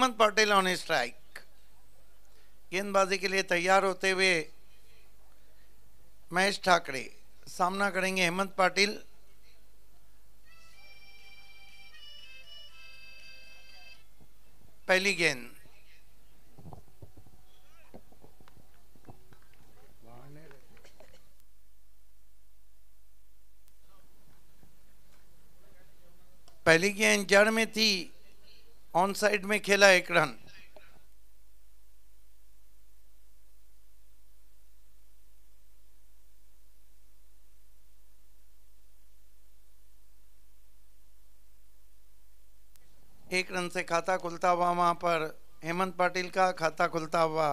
Hemant Patel on strike गेंदबाजी के लिए तैयार होते हुए महेश ठाकरे सामना करेंगे हेमंत पाटिल पहली गेंद पहली गेंद जड़ में थी ऑन साइड में खेला एक रन एक रन से खाता खुलता हुआ वहां पर हेमंत पाटिल का खाता खुलता हुआ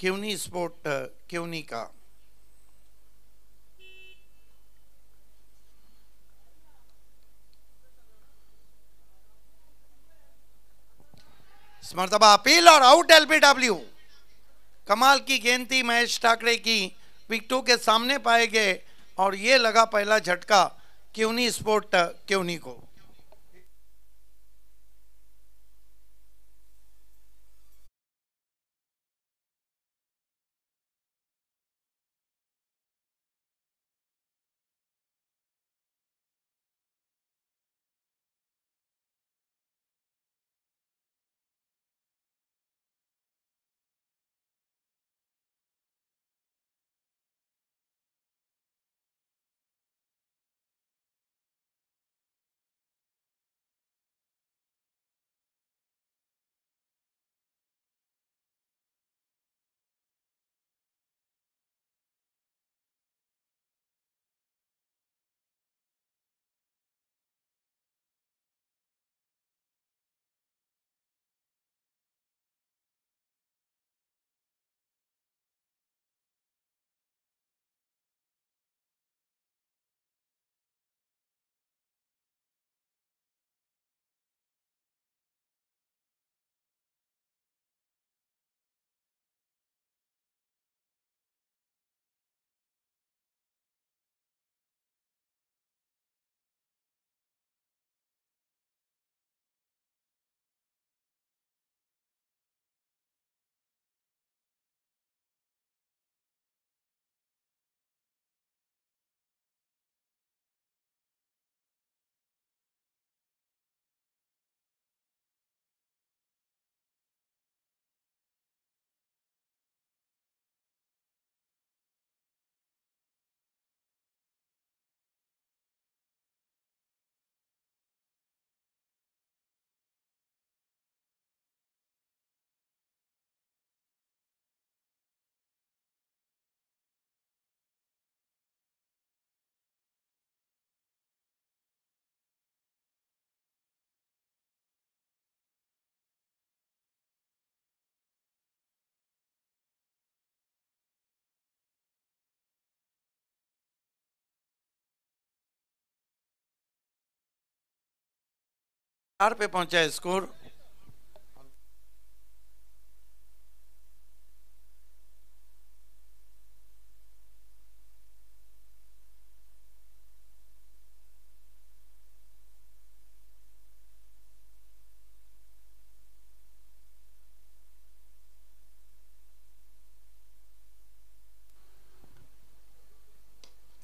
क्यूनी स्पोर्ट क्यूनी का समर्थबा अपील और आउट डब्ल्यू कमाल की गेंद थी महेश ठाकरे की विकटों के सामने पाए गए और ये लगा पहला झटका क्यों नहीं स्पोर्ट क्यों नहीं को चार पे पहुंचा स्कोर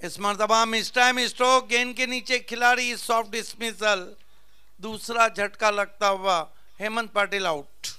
इस मरतबा मिस टाइम स्ट्रोक गेंद के नीचे खिलाड़ी सॉफ्ट डिस्मिसल दूसरा झटका लगता हुआ हेमंत पाटिल आउट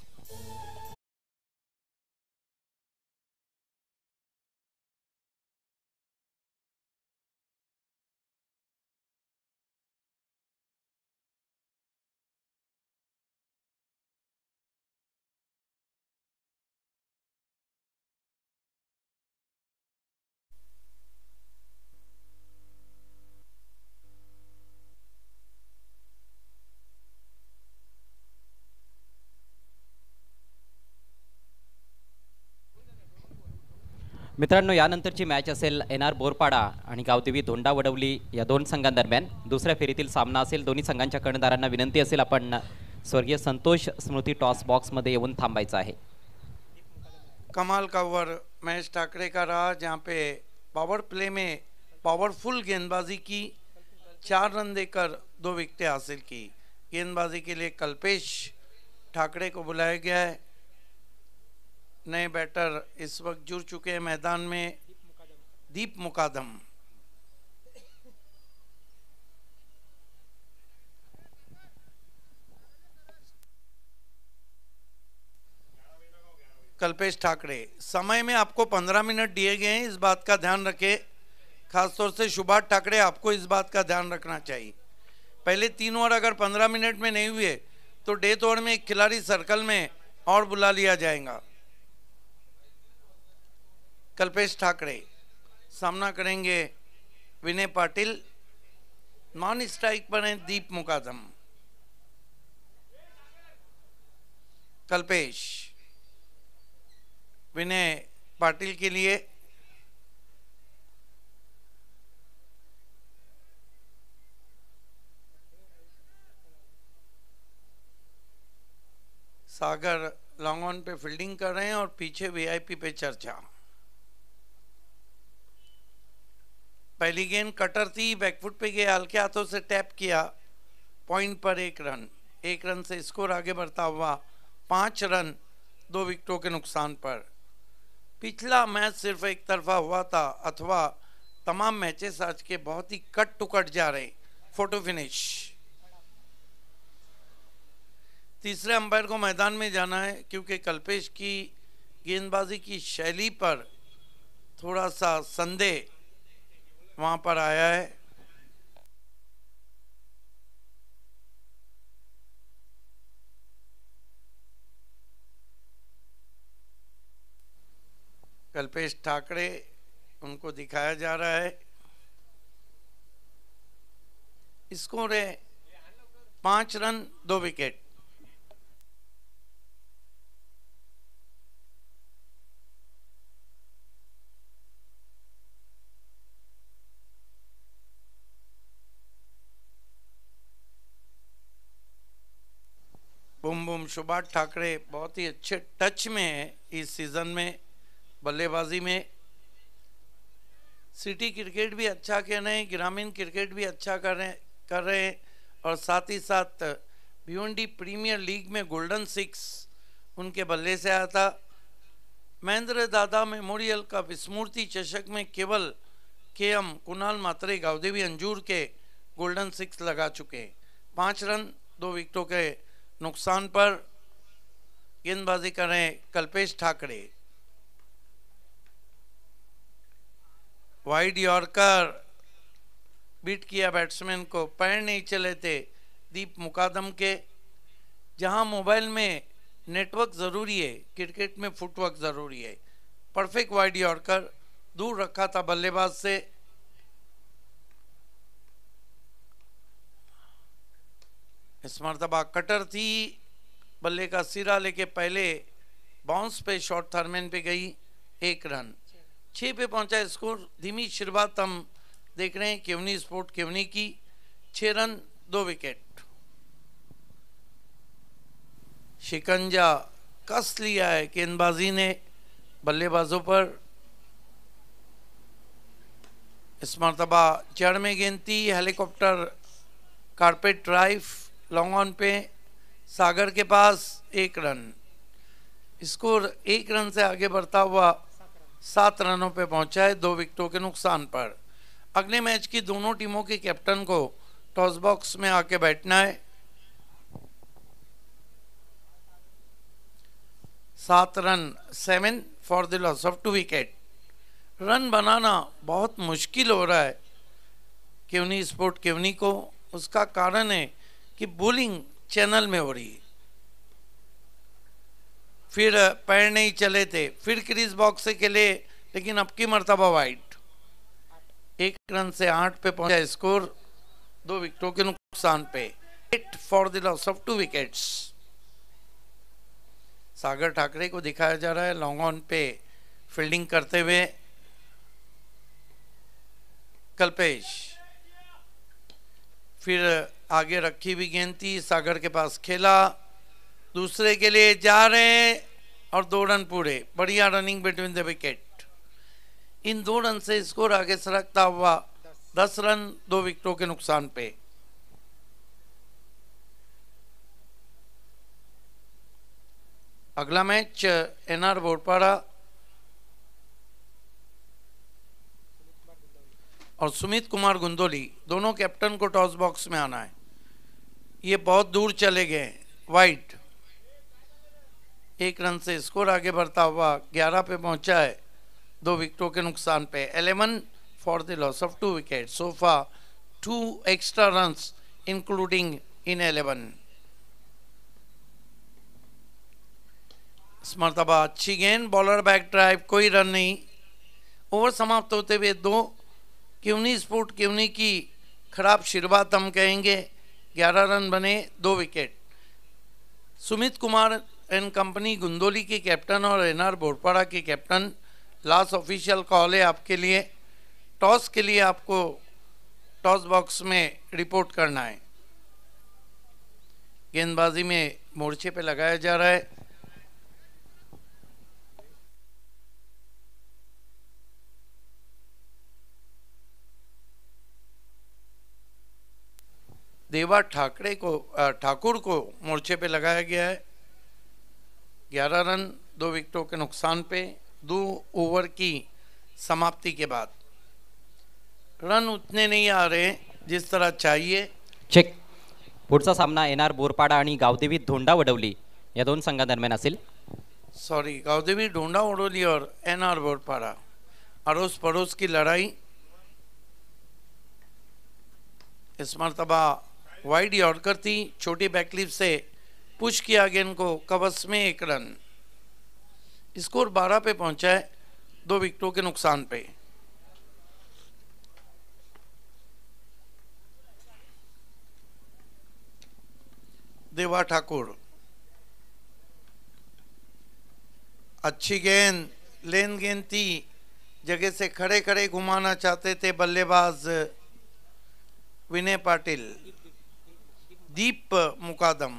मित्रांनो यानंतरची मॅच असेल एन आर बोरपाडा आणि गावदेवी धोंडा वडवली या दोन संघांदरम्यान दुसऱ्या फेरीतील सामना असेल दोन्ही संघांच्या कर्णधारांना विनंती असेल आपण स्वर्गीय संतोष स्मृती टॉस बॉक्समध्ये येऊन थांबायचं आहे कमाल कावर महेश ठाकरे का रहा जहाँ पे पॉवर प्ले में पॉवरफुल गेंदबाजी की चार रन देकर दो विकटे हासिल की गेंदबाजी के लिए कल्पेश ठाकरे को बुलाया गया है नए बैटर इस वक्त जुड़ चुके हैं मैदान में दीप मुकादम कल्पेश ठाकरे समय में आपको पंद्रह मिनट दिए गए हैं इस बात का ध्यान रखें खासतौर से सुभाष ठाकरे आपको इस बात का ध्यान रखना चाहिए पहले तीन ओवर अगर पंद्रह मिनट में नहीं हुए तो डेथ ओवर में एक खिलाड़ी सर्कल में और बुला लिया जाएगा कल्पेश ठाकरे सामना करेंगे विनय पाटिल नॉन स्ट्राइक पर हैं दीप मुकादम कल्पेश विनय पाटिल के लिए सागर लॉन्ग ऑन पे फील्डिंग कर रहे हैं और पीछे वीआईपी पे चर्चा पहली गेंद कटर थी बैकफुट पे गया हल्के हाथों से टैप किया पॉइंट पर एक रन एक रन से स्कोर आगे बढ़ता हुआ पाँच रन दो विकेटों के नुकसान पर पिछला मैच सिर्फ एक तरफा हुआ था अथवा तमाम मैचेस आज के बहुत ही कट टू कट जा रहे फोटो फिनिश तीसरे अंपायर को मैदान में जाना है क्योंकि कल्पेश की गेंदबाजी की शैली पर थोड़ा सा संदेह वहां पर आया है कल्पेश ठाकरे उनको दिखाया जा रहा है इसको रे पांच रन दो विकेट बुम बुम सुभाष ठाकरे बहुत ही अच्छे टच में है इस सीज़न में बल्लेबाजी में सिटी क्रिकेट भी अच्छा कह रहे हैं ग्रामीण क्रिकेट भी अच्छा कर रहे कर रहे हैं और साथ ही साथ भिवंडी प्रीमियर लीग में गोल्डन सिक्स उनके बल्ले से आया था महेंद्र दादा मेमोरियल कप स्मूर्ति चषक में केवल के एम कुणाल मात्रे गावदेवी अंजूर के गोल्डन सिक्स लगा चुके हैं पाँच रन दो विकेटों के नुकसान पर गेंदबाजी कर रहे हैं Kalpesh Thackeray wide yorker beat किया बैट्समैन को पैर नहीं चले थे दीप मुकादम के जहां मोबाइल में नेटवर्क ज़रूरी है क्रिकेट में फुटवर्क ज़रूरी है परफेक्ट वाइड यॉर्कर दूर रखा था बल्लेबाज से इस मरतबा कटर थी बल्ले का सिरा लेके पहले बाउंस पे शॉर्ट थर्मेन पे गई एक रन छः पे पहुंचा स्कोर धीमी शुरुआत हम देख रहे हैं केवनी स्पोर्ट केवनी की छः रन दो विकेट शिकंजा कस लिया है गेंदबाजी ने बल्लेबाजों पर इस मरतबा जड़ में गेंदती helicopter carpet drive long on पे सागर के पास एक रन स्कोर एक रन से आगे बढ़ता हुआ सात रनों पर पहुंचा है दो विकेटों के नुकसान पर अगले मैच की दोनों टीमों के कैप्टन को टॉस बॉक्स में आके बैठना है सात run seven for the loss of two wicket run बनाना बहुत मुश्किल हो रहा है क्यूनी स्पोर्ट क्यूनी को उसका कारण है कि बोलिंग चैनल में हो रही फिर पैर नहीं चले थे फिर क्रीज बॉक्स से खेले लेकिन अब की मरतबा वाइट एक रन से आठ पे पहुंचा स्कोर दो विकेटों के नुकसान पे eight for the loss of two wickets Sagar Thackeray को दिखाया जा रहा है लॉन्ग ऑन पे फील्डिंग करते हुए कल्पेश फिर आगे रखी हुई गेंती सागर के पास खेला दूसरे के लिए जा रहे हैं और दो रन पूरे बढ़िया रनिंग बिटवीन द विकेट इन दो रन से स्कोर आगे सरकता हुआ दस रन दो विकेटों के नुकसान पे अगला मैच एनआर बोरपाड़ा और सुमित कुमार गुंदोली दोनों कैप्टन को टॉस बॉक्स में आना है ये बहुत दूर चले गए वाइट एक रन से स्कोर आगे बढ़ता हुआ ग्यारह पे पहुंचा है दो विकेटों के नुकसान पे eleven for the loss of two wicket so far two extra run including in eleven स्मरतबा अच्छी गेंद बॉलर बैक ड्राइव कोई रन नहीं ओवर समाप्त होते हुए दो क्यूनी स्पोर्ट क्यूनी की खराब शुरुआत हम कहेंगे ग्यारह रन बने दो wicket Sumit Kumar and company Gundoli के कैप्टन और एन आर बोरपाड़ा के कैप्टन लास्ट ऑफिशियल कॉल है आपके लिए टॉस के लिए आपको टॉस बॉक्स में रिपोर्ट करना है गेंदबाजी में मोर्चे पे लगाया जा रहा है देवा ठाकरे को ठाकुर को मोर्चे पे लगाया गया है ग्यारह रन दो विकेटों के नुकसान पे दो ओवर की समाप्ति के बाद रन उतने नहीं आ रहे जिस तरह चाहिए चेक पुढचा सामना येणार बोरपाडा आणि गावदेवी ढोंडा वडवली या दोन संघादरम्यान असेल सॉरी गावदेवी ढोंडा वडोली और एन आर बोरपाड़ा अड़ोस पड़ोस की लड़ाई इस मरतबा वाइड यॉर्कर थी छोटी बैकलिप से पुश किया गेंद को कवस में एक रन स्कोर 12 पे पहुंचा है दो विकेटों के नुकसान पे देवा ठाकुर अच्छी गेंद लेन गेंद थी जगह से खड़े खड़े घुमाना चाहते थे बल्लेबाज विनय पाटिल दीप मुकादम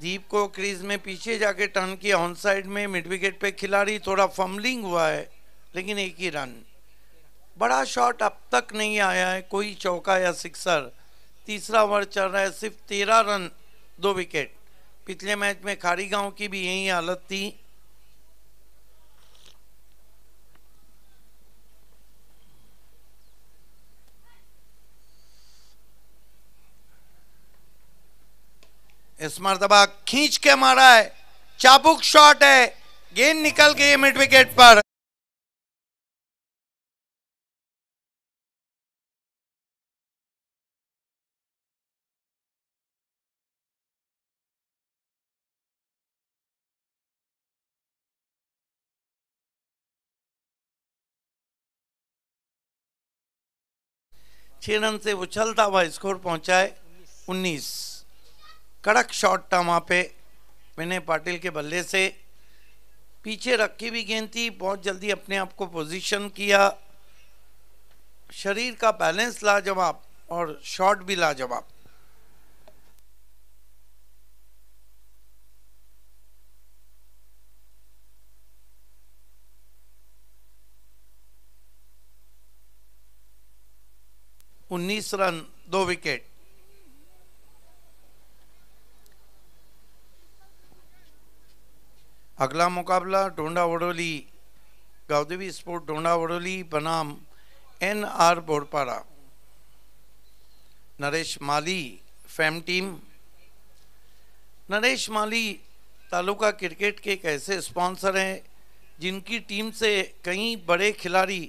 दीप को क्रीज में पीछे जाके टर्न किया ऑन साइड में मिड विकेट पे खिलाड़ी थोड़ा फम्बलिंग हुआ है लेकिन एक ही रन बड़ा शॉट अब तक नहीं आया है कोई चौका या सिक्सर तीसरा ओवर चल रहा है सिर्फ तेरह रन दो विकेट पिछले मैच में खारी गांव की भी यही हालत थी इस मरतबा खींच के मारा है चाबुक शॉट है गेंद निकल गई मिड विकेट पर रन से उछलता हुआ स्कोर पहुंचाए उन्नीस कड़क शॉट था वहाँ पे विनय पाटिल के बल्ले से पीछे रखी भी गेंद थी बहुत जल्दी अपने आप को पोजीशन किया शरीर का बैलेंस लाजवाब और शॉट भी लाजवाब उन्नीस रन दो विकेट अगला मुकाबला डोंडा वडोली गावदेवी स्पोर्ट डोंडा वडोली बनाम N R Borpada Naresh Mali fam team Naresh Mali taluka cricket के एक ऐसे स्पॉन्सर हैं जिनकी टीम से कई बड़े खिलाड़ी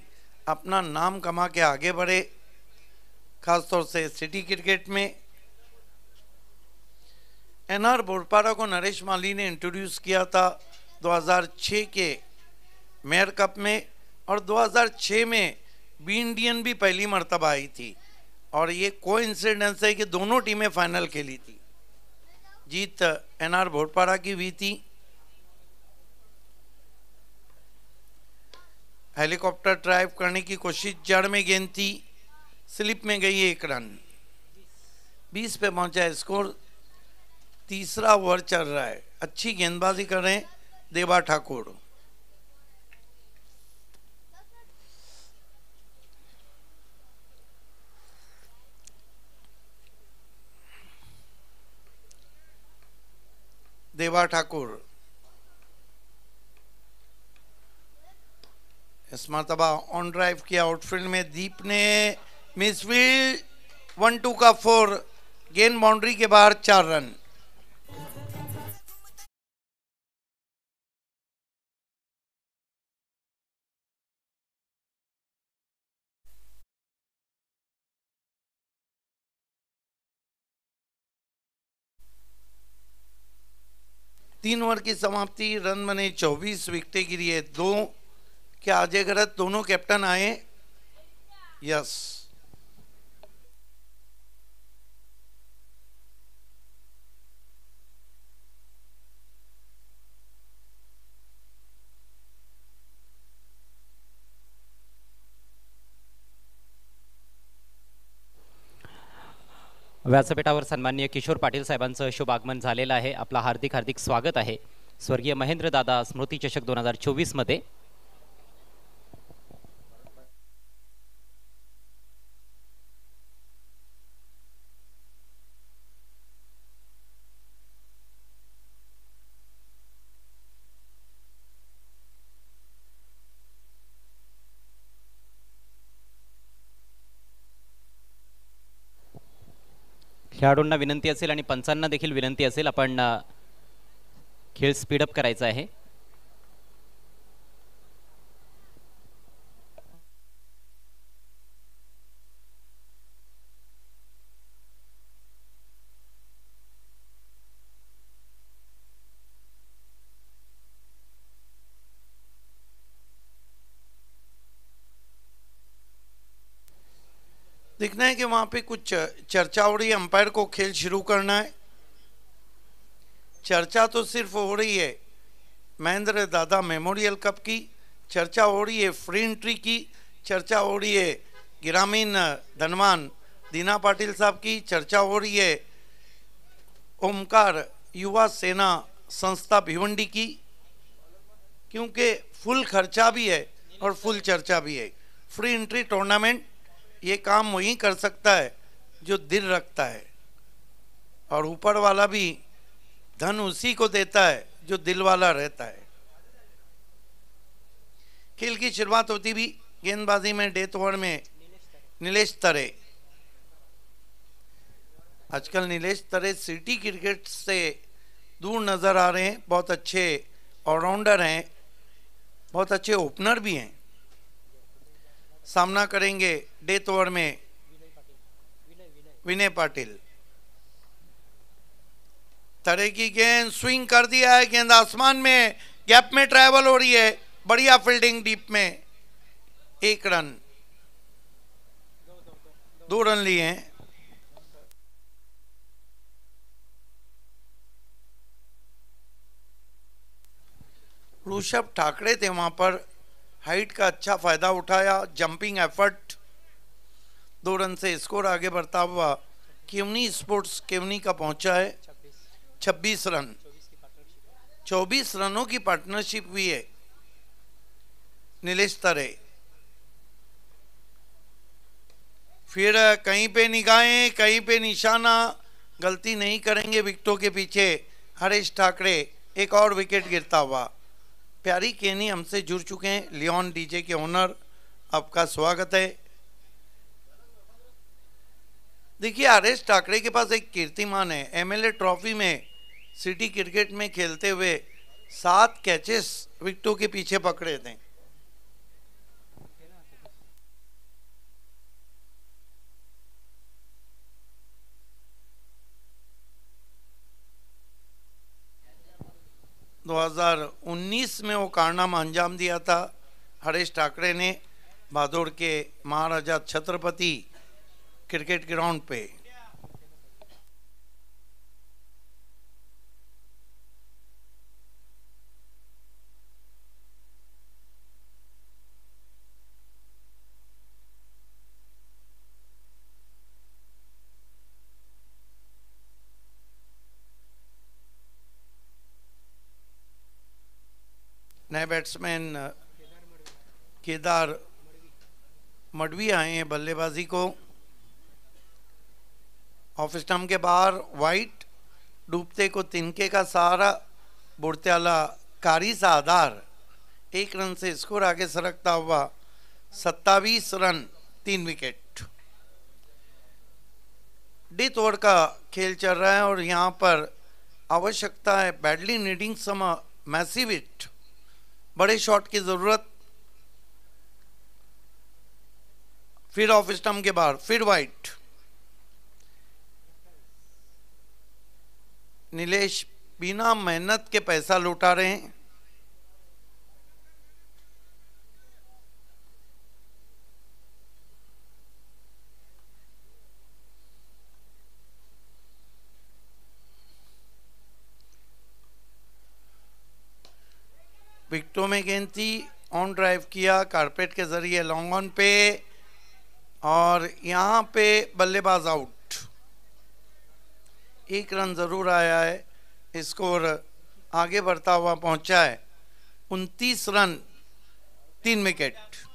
अपना नाम कमा के आगे बढ़े खासतौर से सिटी क्रिकेट में एनआर बोरपाड़ा को नरेश माली ने इंट्रोड्यूस किया था 2006 के मेयर कप में और 2006 में बी इंडियन भी पहली मरतबा आई थी और ये को इंसिडेंस है कि दोनों टीमें फाइनल खेली थी जीत एनआर भोटपाड़ा की हुई थी हेलीकॉप्टर ड्राइव करने की कोशिश जड़ में गेंद थी स्लिप में गई एक रन बीस पे पहुंचा है स्कोर तीसरा ओवर चल रहा है अच्छी गेंदबाजी कर रहे हैं देवा ठाकुर देवा ठाकुर इस मरतबा ऑन ड्राइव किया आउटफील्ड में दीप ने मिसफील्ड वन टू का फोर गेंद बाउंड्री के बाहर चार रन तीन ओवर की समाप्ति रन बने 24 विकटें गिरी है दो क्या अजय गरत दोनों कैप्टन आए यस व्यासपीठावर सन्मान्य किशोर पाटील साहेबांचं शुभ आगमन झालेलं आहे आपला हार्दिक हार्दिक स्वागत आहे स्वर्गीय दादा स्मृती चषक दोन हजार मध्ये खेळाडूंना विनंती असेल आणि पंचांना देखील विनंती असेल आपण खेळ स्पीडअप करायचा आहे देखना है कि वहां पे कुछ चर्चा हो रही है अंपायर को खेल शुरू करना है चर्चा तो सिर्फ हो रही है महेंद्र दादा मेमोरियल कप की चर्चा हो रही है फ्री एंट्री की चर्चा हो रही है ग्रामीण धनवान दीना पाटिल साहब की चर्चा हो रही है ओमकार युवा सेना संस्था भिवंडी की क्योंकि फुल खर्चा भी है और फुल चर्चा भी है फ्री एंट्री टूर्नामेंट ये काम वही कर सकता है जो दिल रखता है और ऊपर वाला भी धन उसी को देता है जो दिल वाला रहता है खेल की शुरुआत होती भी गेंदबाजी में डेथ ओवर में नीलेष तरे आजकल नीलेष तरे सिटी क्रिकेट से दूर नज़र आ रहे हैं बहुत अच्छे ऑलराउंडर हैं बहुत अच्छे ओपनर भी हैं सामना करेंगे डेथ ओवर में विनय पाटिल तरे की गेंद स्विंग कर दिया है गेंद आसमान में गैप में ट्रैवल हो रही है बढ़िया फील्डिंग डीप में एक रन दो रन लिए हैं ऋषभ ठाकरे थे वहां पर हाइट का अच्छा फ़ायदा उठाया जंपिंग एफर्ट दो रन से स्कोर आगे बढ़ता हुआ केवनी स्पोर्ट्स केवनी का पहुंचा है 26 रन 24 रनों की पार्टनरशिप हुई है नीलेष तरे फिर कहीं पे निगाहें कहीं पे निशाना गलती नहीं करेंगे विकटों के पीछे हरीश ठाकरे एक और विकेट गिरता हुआ प्यारी केनी हमसे जुड़ चुके हैं लियोन डीजे के ओनर आपका स्वागत है देखिए आर एस ठाकरे के पास एक कीर्तिमान है एमएलए ट्रॉफी में सिटी क्रिकेट में खेलते हुए सात कैचेस विकटों के पीछे पकड़े थे 2019 में वो कारनामा अंजाम दिया था हरेश ठाकरे ने भादौड़ के महाराजा छत्रपति क्रिकेट ग्राउंड पे नए बैट्समैन केदार मडवी आए हैं बल्लेबाजी को ऑफ स्टम्प के बाहर वाइट डूबते को तिनके का सहारा बुढ़त्याला कारी सा आधार एक रन से स्कोर आगे सरकता हुआ सत्तावीस रन तीन विकेट डी ओवर का खेल चल रहा है और यहाँ पर आवश्यकता है badly needing some massive it बड़े शॉट की जरूरत फिर ऑफ स्टम्प के बाहर फिर वाइट नीलेश बिना मेहनत के पैसा लौटा रहे हैं विकटों में गेंद थी ऑन ड्राइव किया कारपेट के ज़रिए लॉन्ग ऑन पे और यहाँ पे बल्लेबाज आउट एक रन ज़रूर आया है स्कोर आगे बढ़ता हुआ पहुँचा है उनतीस रन तीन विकेट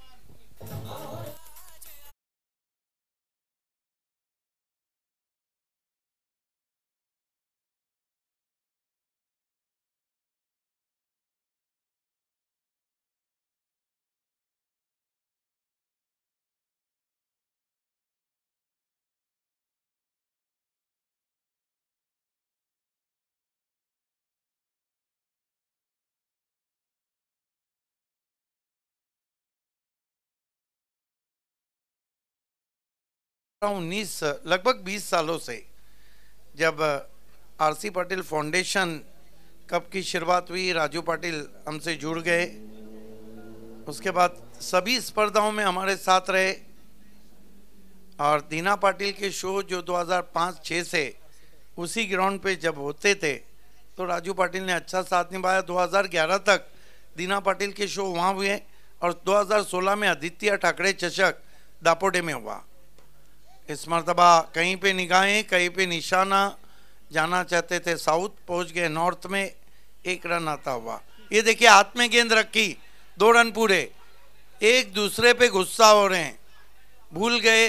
उन्नीस लगभग बीस सालों से जब आरसी पाटिल फाउंडेशन कब की शुरुआत हुई राजू पाटिल हमसे जुड़ गए उसके बाद सभी स्पर्धाओं में हमारे साथ रहे और दीना पाटिल के शो जो 2005-6 से उसी ग्राउंड पे जब होते थे तो राजू पाटिल ने अच्छा साथ निभाया 2011 तक दीना पाटिल के शो वहाँ हुए और 2016 में आदित्य ठाकरे चषक दापोडे में हुआ इस मरतबा कहीं पे निगाहें कहीं पे निशाना जाना चाहते थे साउथ पहुंच गए नॉर्थ में एक रन आता हुआ ये देखिए हाथ में गेंद रखी दो रन पूरे एक दूसरे पे गुस्सा हो रहे हैं भूल गए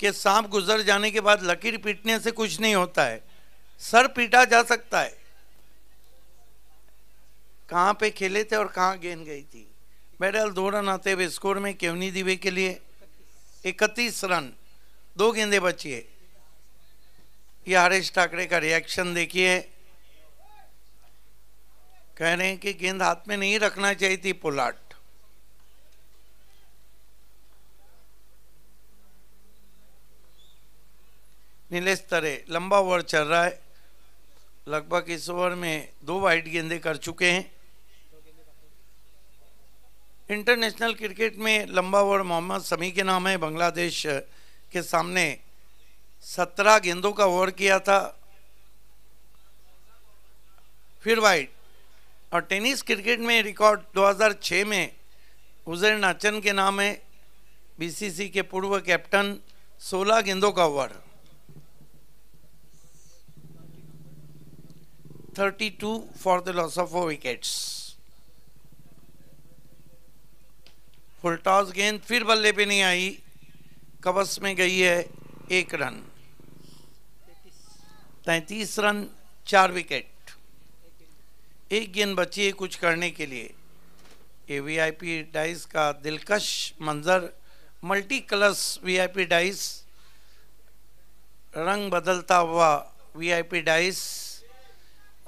कि सांप गुजर जाने के बाद लकीर पीटने से कुछ नहीं होता है सर पीटा जा सकता है कहाँ पे खेले थे और कहाँ गेंद गई थी बहरहाल दो रन आते हुए स्कोर में केवनी दिवे के लिए इकतीस रन दो गेंदे बचिए ये हरीश ठाकरे का रिएक्शन देखिए कह रहे हैं कि गेंद हाथ में नहीं रखना चाहिए थी पोलाट नीलेश तरे लंबा ओवर चल रहा है लगभग इस ओवर में दो वाइट गेंदे कर चुके हैं इंटरनेशनल क्रिकेट में लंबा ओवर मोहम्मद समी के नाम है बांग्लादेश के सामने सत्रह गेंदों का ओवर किया था फिर वाइड और टेनिस क्रिकेट में रिकॉर्ड 2006 में उजैर नाचन के नाम है बीसीसी के पूर्व कैप्टन 16 गेंदों का over 32 for the loss of four wickets full toss गेंद फिर बल्ले पे नहीं आई कवस में गई है एक रन तैतीस रन चार विकेट एक गेंद बची है कुछ करने के लिए ये वीआईपी डाइस का दिलकश मंजर मल्टी कलर्स वीआईपी डाइस रंग बदलता हुआ वीआईपी डाइस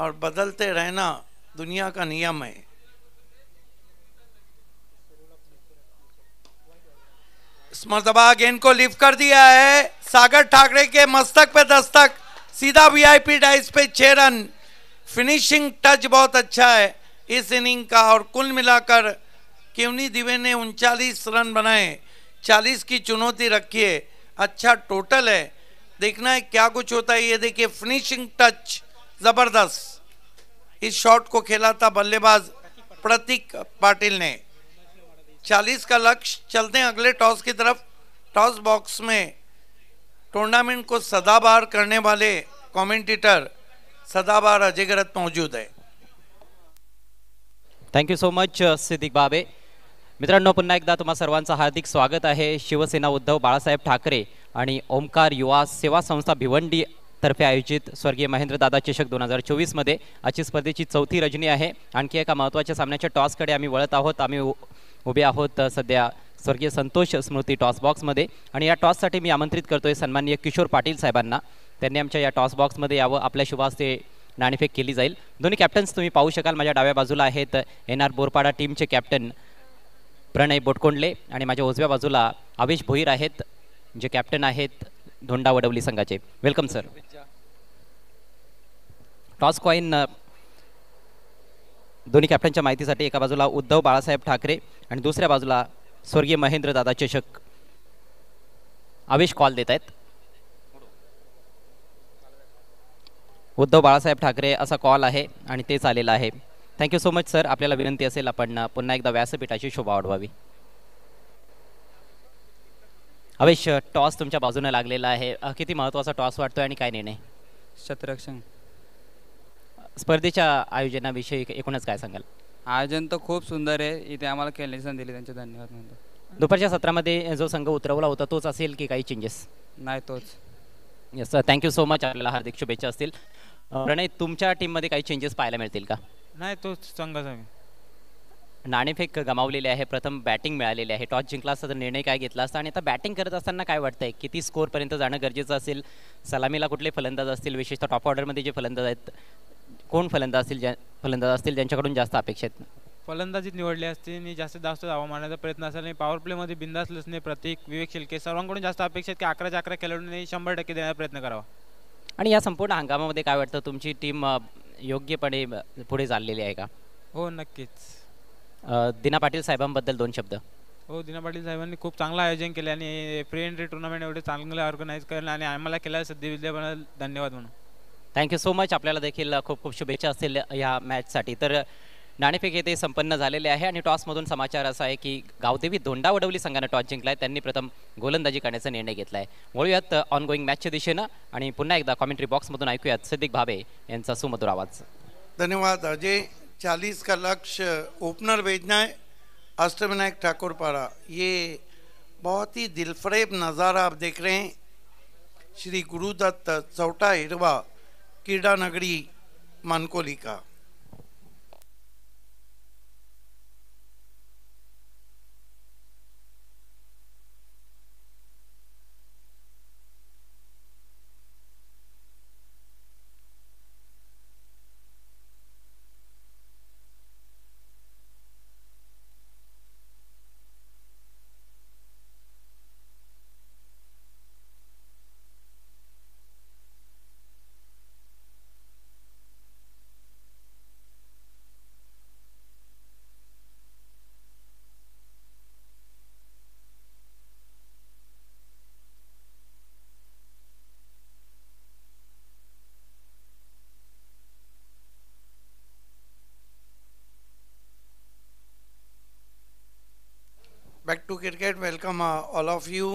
और बदलते रहना दुनिया का नियम है इस मरतबा गेंद को लिफ्ट कर दिया है सागर ठाकरे के मस्तक पे दस्तक सीधा वीआईपी डाइस पे छह रन फिनिशिंग टच बहुत अच्छा है इस इनिंग का और कुल मिलाकर केवनी दिवे ने उनचालीस रन बनाए चालीस की चुनौती रखी है अच्छा टोटल है देखना है क्या कुछ होता है ये देखिए फिनिशिंग टच ज़बरदस्त इस शॉट को खेला था बल्लेबाज प्रतीक पाटिल ने 40 का लक्ष्य चलते हैं अगले टॉस की तरफ टॉस बॉक्स में टूर्नामेंट को सदाबार करने वाले कमेंटेटर सदाबार अजय गरत मौजूद thank you so much Siddique बाबे मित्रांनो पुन्हा एकदा तुम्हा सर्वांचं हार्दिक स्वागत आहे शिवसेना उद्धव बाळासाहेब ठाकरे आणि ओमकार युवा सेवा संस्था भिवंडी तर्फे आयोजित स्वर्गीय महेंद्र दादा चषक दोन हजार चोवीसमध्ये आजची स्पर्धेची चौथी रजनी आहे आणखी एका महत्त्वाच्या सामन्याच्या टॉसकडे आम्ही वळत आहोत आम्ही उभे आहोत सध्या स्वर्गीय संतोष स्मृती टॉस बॉक्समध्ये आणि या टॉससाठी मी आमंत्रित करतो आहे सन्माननीय किशोर पाटील साहेबांना त्यांनी आमच्या या टॉस बॉक्समध्ये यावं आपल्या शुभास्ते नाणेफेक केली जाईल दोन्ही कॅप्टन्स तुम्ही पाहू शकाल माझ्या डाव्या बाजूला आहेत एन आर बोरपाडा टीमचे कॅप्टन प्रणय बोटकोंडले आणि माझ्या उजव्या बाजूला आवेश भोईर आहेत जे कॅप्टन आहेत धोंडा वडवली संघाचे वेलकम सर टॉस कॉईन दोन्ही कॅप्टनच्या माहितीसाठी एका बाजूला उद्धव बाळासाहेब ठाकरे आणि दुसऱ्या बाजूला स्वर्गीय महेंद्र दादा चषक आवेश कॉल देत आहेत उद्धव बाळासाहेब ठाकरे असा कॉल आहे आणि तेच आलेलं आहे थँक्यू सो मच सर आपल्याला विनंती असेल आपण पुन्हा एकदा व्यासपीठाची शोभा वाढवावी अवेश टॉस तुमच्या बाजूने लागलेला आहे किती महत्वाचा टॉस वाटतोय आणि काय नाही शतरक्षण स्पर्धेच्या आयोजनाविषयी एकूणच काय सांगाल आयोजन तर खूप सुंदर आहे इथे आम्हाला खेळण्याची संधी दिली त्यांचे धन्यवाद म्हणतो दुपारच्या सत्रामध्ये जो संघ उतरवला होता तोच असेल की काही चेंजेस नाही तोच yes sir thank you so much आपल्याला हार्दिक शुभेच्छा असतील प्रणय तुमच्या टीममध्ये काही चेंजेस पाहायला मिळतील का नाही तोच संघ नाणेफेक गमावलेले आहे प्रथम बॅटिंग मिळालेली आहे टॉस जिंकला असता तर निर्णय काय घेतला असता आणि आता बॅटिंग करत असताना काय वाटतंय किती स्कोरपर्यंत जाणं गरजेचं असेल सलामीला कुठले फलंदाज असतील विशेषतः टॉप ऑर्डरमध्ये जे फलंदाज आहेत कोण फलंदाज असतील ज्या फलंदाज असतील ज्यांच्याकडून जास्त अपेक्षा आहेत फलंदाजीत निवडले असतील आणि जास्तीत जास्त धावा मारण्याचा प्रयत्न असेल आणि पॉवर प्लेमध्ये बिंदास लसणे प्रतीक विवेक शिल्के सर्वांकडून जास्त अपेक्षा आहेत की अकराच्या अकरा खेळाडूंनी शंभर टक्के देण्याचा प्रयत्न करावा आणि या संपूर्ण हंगामामध्ये काय वाटतं तुमची टीम योग्यपणे पुढे चाललेली आहे का हो नक्कीच दिना पाटील साहेबांबद्दल दोन शब्द हो दिना पाटील साहेबांनी खूप चांगलं आयोजन केले आणि फ्री एंट्री टुर्नामेंट एवढे चांगलं ऑर्गनाईज केलं आणि आम्हाला केल्या विद्याबद्दल धन्यवाद म्हणून थँक्यू सो मच आपल्याला देखील खूप खूप शुभेच्छा असतील या मॅचसाठी तर नाणेफेक येथे संपन्न झालेले आहे आणि टॉसमधून समाचार असा आहे की गावदेवी धोंडा वडवली संघानं टॉस जिंकलाय त्यांनी प्रथम गोलंदाजी करण्याचा निर्णय घेतला आहे वळूयात ऑन गोईंग मॅचच्या दिशेनं आणि पुन्हा एकदा कॉमेंट्री बॉक्समधून ऐकूयात सिद्दिक भावे यांचा सुमधुर आवाज धन्यवाद अजय चालीस का लक्ष्य ओपनर वेदनाय अष्टविनायक ठाकुर ये बहुत ही दिलफरेब नज़ारा आप देख रहे हैं श्री गुरुदत्त चौटा हिरवा क्रीड़ा नगरी मानकोली का cricket welcome all of you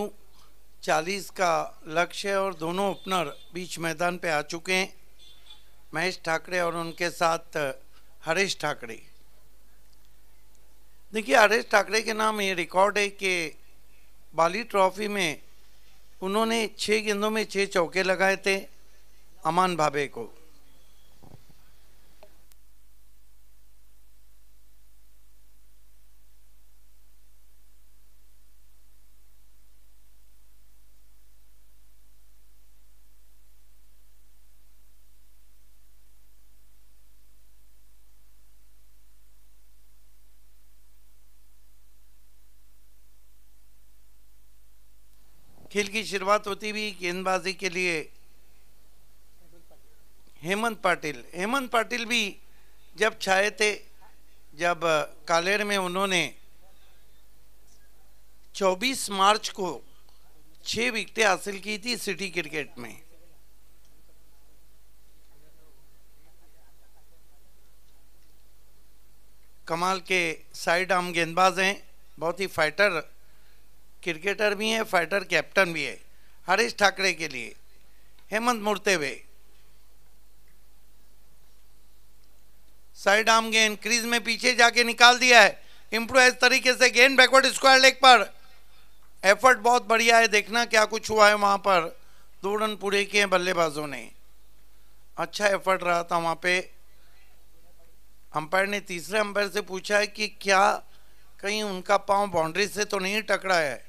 40 का लक्ष्य और दोनों ओपनर बीच मैदान पे आ चुके हैं महेश ठाकरे और उनके साथ uh, हरीश ठाकरे देखिए हरीश ठाकरे के नाम ये रिकॉर्ड है कि बाली ट्रॉफी में उन्होंने छः गेंदों में छः चौके लगाए थे अमान भाबे को खेल की शुरुआत होती हुई गेंदबाजी के लिए हेमंत पाटिल हेमंत पाटिल भी जब छाए थे जब कालेर में उन्होंने 24 मार्च को छः विकटें हासिल की थी सिटी क्रिकेट में कमाल के साइड आम गेंदबाज हैं बहुत ही फाइटर क्रिकेटर भी हैं फाइटर कैप्टन भी है हरीश ठाकरे के लिए हेमंत हुए साइड आर्म गेंद क्रीज में पीछे जाके निकाल दिया है इम्प्रोवाइज तरीके से गेंद बैकवर्ड स्क्वायर लेग पर एफर्ट बहुत बढ़िया है देखना क्या कुछ हुआ है वहां पर दो रन पूरे किए बल्लेबाजों ने अच्छा एफर्ट रहा था वहां पे अंपायर ने तीसरे अंपायर से पूछा है कि क्या कहीं उनका पांव बाउंड्री से तो नहीं टकरा है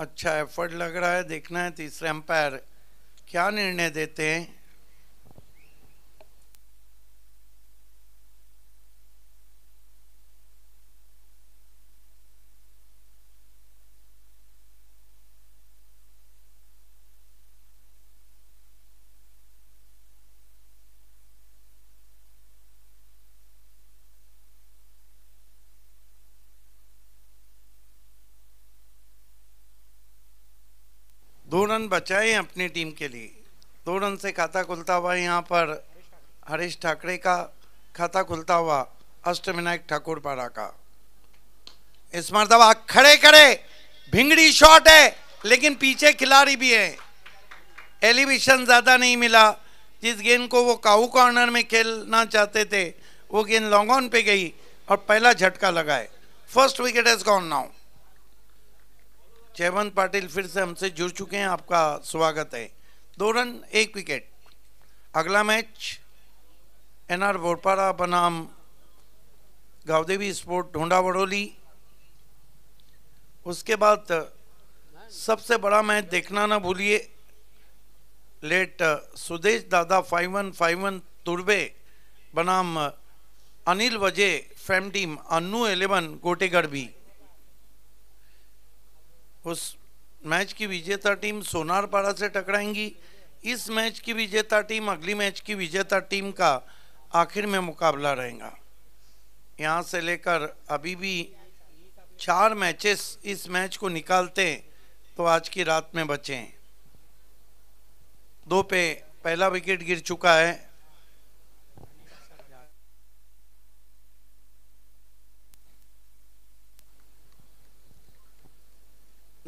अच्छा एफर्ट लग रहा है देखना है तीसरे अंपायर क्या निर्णय देते हैं दो रन बचाए अपनी टीम के लिए दो रन से खाता खुलता हुआ यहाँ पर हरीश ठाकरे का खाता खुलता हुआ अष्टविनायक ठाकुर पारा का इस मरतबा खड़े खड़े भिंगड़ी शॉट है लेकिन पीछे खिलाड़ी भी है एलिवेशन ज़्यादा नहीं मिला जिस गेंद को वो काऊ कॉर्नर में खेलना चाहते थे वो गेंद लॉन्ग ऑन पे गई और पहला झटका लगाए first wicket is gone now Jaywant Patil फिर से हमसे जुड़ चुके हैं आपका स्वागत है दो रन एक विकेट अगला मैच एन आर बोरपाड़ा बनाम गावदेवी स्पोर्ट ढोंडा बड़ोली उसके बाद सबसे बड़ा मैच देखना ना भूलिए late uh, Sudesh Dada five one five one तुर्बे बनाम अनिल वजे fam team Annu eleven Gotegarh भी उस मैच की विजेता टीम सोनारपाड़ा से टकराएंगी इस मैच की विजेता टीम अगली मैच की विजेता टीम का आखिर में मुकाबला रहेगा यहाँ से लेकर अभी भी चार मैचेस इस मैच को निकालते तो आज की रात में बचे दो पे पहला विकेट गिर चुका है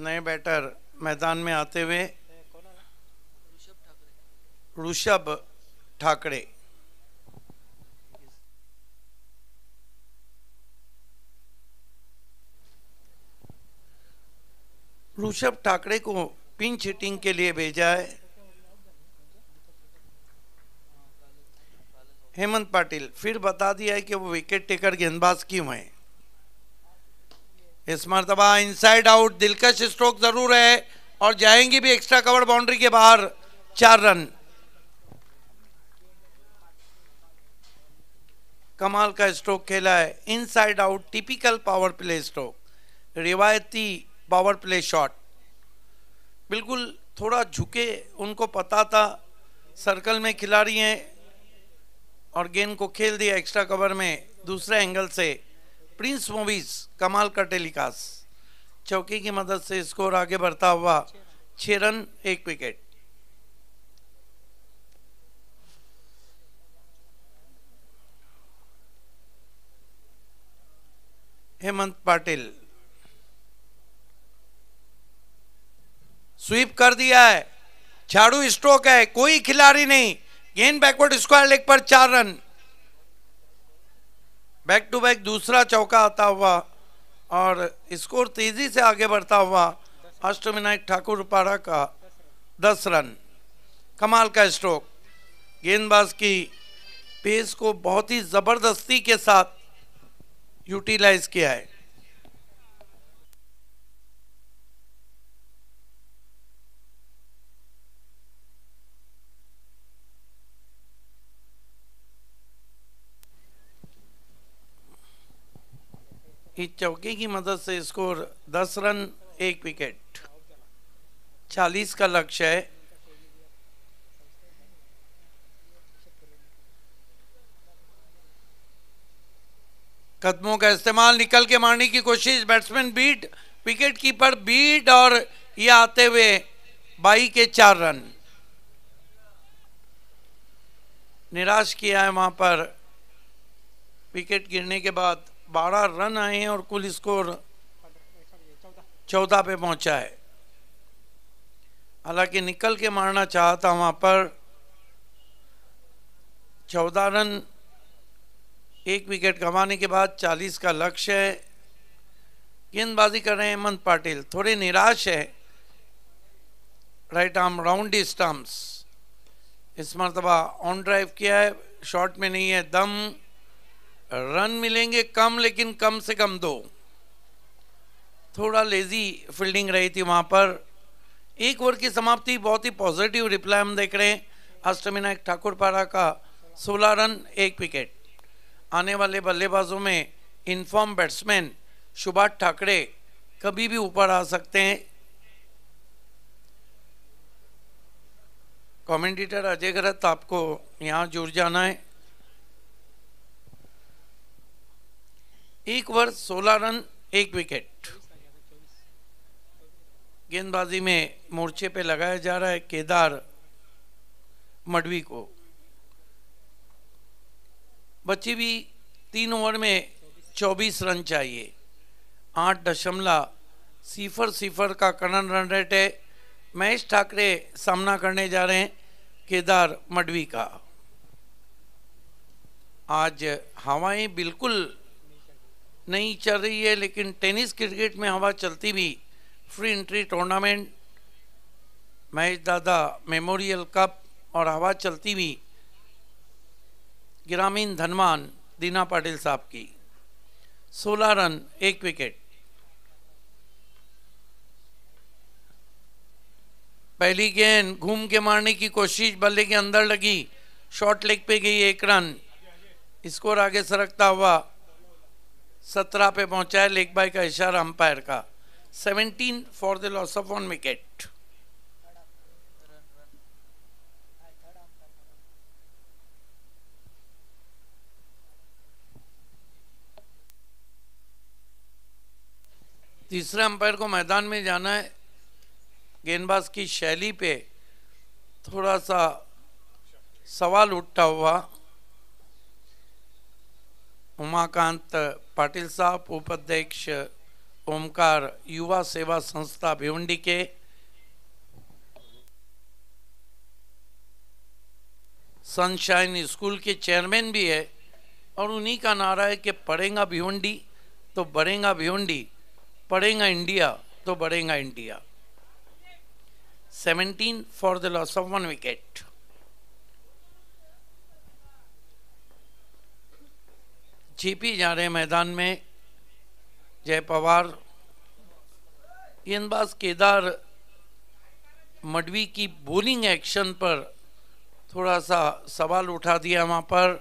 नए बैटर मैदान में आते हुए ऋषभ ठाकरे ऋषभ ठाकरे को पिंच हिटिंग के लिए भेजा है हेमंत पाटिल फिर बता दिया है कि वो विकेट टेकर गेंदबाज क्यों है इस मरतबा इनसाइड आउट दिलकश स्ट्रोक ज़रूर है और जाएंगी भी एक्स्ट्रा कवर बाउंड्री के बाहर चार रन कमाल का स्ट्रोक खेला है inside out typical power play stroke रिवायती पावर प्ले शॉट बिल्कुल थोड़ा झुके उनको पता था सर्कल में खिलाड़ी हैं और गेंद को खेल दिया एक्स्ट्रा कवर में दूसरे एंगल से प्रिंस मूवीज कमाल का टेलीकास्ट चौकी की मदद से स्कोर आगे बढ़ता हुआ छह रन एक विकेट हेमंत पाटिल स्वीप कर दिया है झाड़ू स्ट्रोक है कोई खिलाड़ी नहीं गेंद बैकवर्ड स्क्वायर लेग पर चार रन बैक टू बैक दूसरा चौका आता हुआ और स्कोर तेजी से आगे बढ़ता हुआ अष्टविनायक ठाकुर पारा का दस रन कमाल का स्ट्रोक गेंदबाज की पेस को बहुत ही ज़बरदस्ती के साथ यूटिलाइज किया है इस चौके की मदद से स्कोर दस रन एक विकेट चालीस का लक्ष्य है कदमों का इस्तेमाल निकल के मारने की कोशिश batsman beat wicket keeper beat और ये आते हुए बाई के चार रन निराश किया है वहां पर विकेट गिरने के बाद बारह रन आए हैं और कुल स्कोर चौदह पे पहुंचा है हालांकि निकल के मारना चाहता था वहां पर चौदह रन एक विकेट कमाने के बाद चालीस का लक्ष्य है गेंदबाजी कर रहे हैं हेमंत पाटिल थोड़े निराश है राइट आर्म राउंड स्टम्प्स इस मरतबा ऑन ड्राइव किया है शॉट में नहीं है दम रन मिलेंगे कम लेकिन कम से कम दो थोड़ा लेजी फील्डिंग रही थी वहाँ पर एक ओवर की समाप्ति बहुत ही पॉजिटिव रिप्लाई हम देख रहे हैं अष्टविनायक पारा का 16 रन एक विकेट आने वाले बल्लेबाजों में इनफॉर्म बैट्समैन सुभाष ठाकरे कभी भी ऊपर आ सकते हैं कमेंटेटर अजय गरत आपको यहाँ जुड़ जाना है एक ओवर सोलह रन एक विकेट गेंदबाजी में मोर्चे पे लगाया जा रहा है केदार मडवी को बच्ची भी तीन ओवर में चौबीस रन चाहिए आठ दशमलव सिफर सिफर का करण रन रेट है महेश ठाकरे सामना करने जा रहे हैं केदार मडवी का आज हवाएं बिल्कुल नहीं चल रही है लेकिन टेनिस क्रिकेट में हवा चलती भी फ्री एंट्री टूर्नामेंट महेश दादा मेमोरियल कप और हवा चलती भी ग्रामीण धनमान दीना पाटिल साहब की 16 रन एक विकेट पहली गेंद घूम के मारने की कोशिश बल्ले के अंदर लगी शॉर्ट लेग पे गई एक रन स्कोर आगे सरकता हुआ सत्रह पे पहुंचा है लेक भाई का इशारा अंपायर का seventeen for the loss of one wicket तीसरे अंपायर को मैदान में जाना है गेंदबाज की शैली पे थोड़ा सा सवाल उठता हुआ उमाकांत पाटिल साहब उपाध्यक्ष ओमकार युवा सेवा संस्था भिवंडी के सनशाइन स्कूल के चेयरमैन भी है और उन्हीं का नारा है कि पढ़ेगा भिवंडी तो बढ़ेगा भिवंडी पढ़ेगा इंडिया तो बढ़ेगा India 17 for the loss of one wicket छिपी जा रहे मैदान में जय पवार गेंदबाज केदार मडवी की बोलिंग एक्शन पर थोड़ा सा सवाल उठा दिया वहाँ पर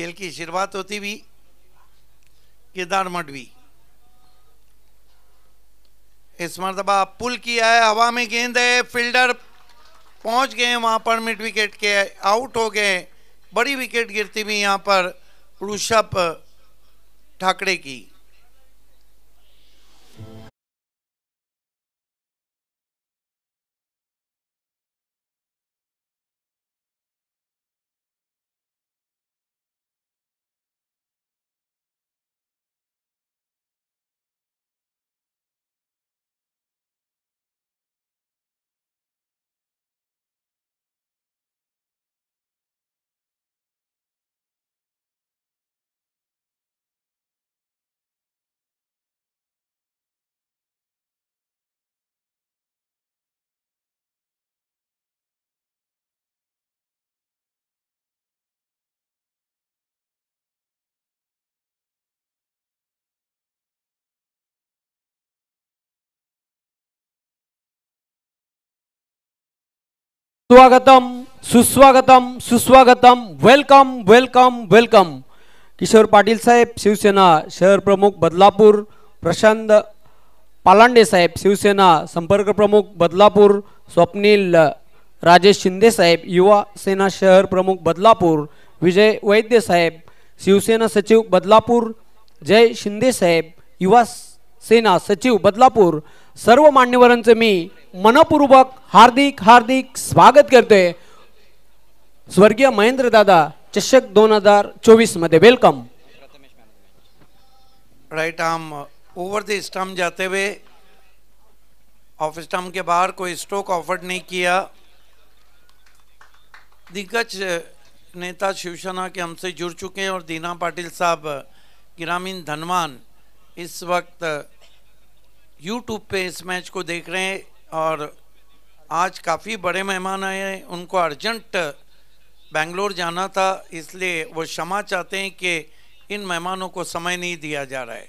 खेल की शुरुआत होती हुई केदार भी इस मरतबा पुल किया है हवा में गेंद है फील्डर पहुंच गए वहां पर मिड विकेट के आउट हो गए बड़ी विकेट गिरती हुई यहां पर ऋषभ ठाकरे की स्वागतम सुस्वागतम सुस्वागतम welcome welcome welcome Kishore Patil साहब शिवसेना शहर प्रमुख बदलापुर प्रशांत पालांडे साहेब शिवसेना संपर्क प्रमुख बदलापुर स्वप्निल राजेश शिंदे साहेब युवा सेना शहर प्रमुख बदलापुर विजय वैद्य साहब शिवसेना सचिव बदलापुर जय शिंदे साहेब युवा सेना सचिव बदलापुर सर्व मान्यवर मी मनपूर्वक हार्दिक हार्दिक स्वागत करते स्वर्गीय महेंद्र दादा चषक दोन हजार चौबीस मध्य welcome right arm over the stump जाते हुए ऑफ स्टम्प के बाहर कोई स्ट्रोक ऑफर्ड नहीं किया दिग्गज नेता शिवसेना के हमसे जुड़ चुके हैं और दीना पाटिल साहब ग्रामीण धनवान इस वक्त यूट्यूब पे इस मैच को देख रहे हैं और आज काफ़ी बड़े मेहमान आए हैं उनको अर्जेंट बेंगलोर जाना था इसलिए वो क्षमा चाहते हैं कि इन मेहमानों को समय नहीं दिया जा रहा है